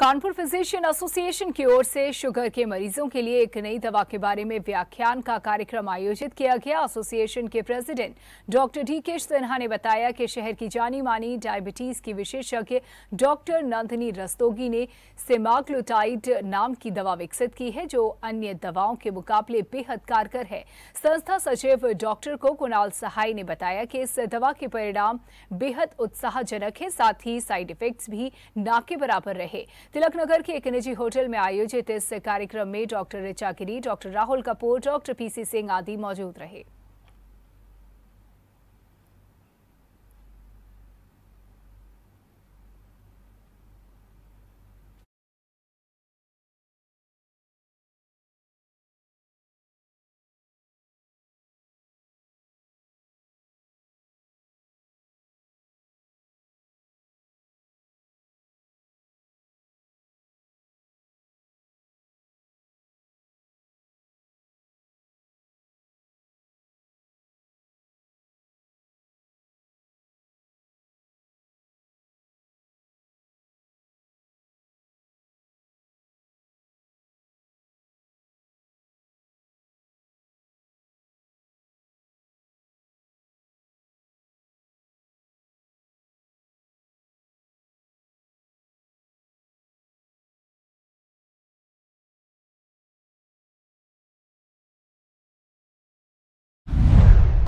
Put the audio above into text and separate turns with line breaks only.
Kanpur physician association की ओर से sugar के मरीजों के लिए एक नई दवा के बारे में व्याख्यान का कार्यक्रम आयोजित किया गया एसोसिएशन के प्रेसिडेंट डॉक्टर डी के सिन्हा ने बताया कि शहर की जानी मानी डायबिटीज की विशेषज्ञ डॉक्टर नंदनी रस्तोगी ने सिमाग्लुटाइड नाम की दवा विकसित की है जो अन्य दवाओं के मुकाबले बेहद कारगर है संस्था सचिव डॉक्टर को कुणाल सहाय ने बताया कि इस दवा के परिणाम बेहद उत्साहजनक है साथ ही साइड इफेक्ट भी ना के बराबर रहे तिलकनगर के एक निजी होटल में आयोजित इस कार्यक्रम में doctor Richa Giri doctor Rahul Kapoor doctor PC Singh आदि मौजूद रहे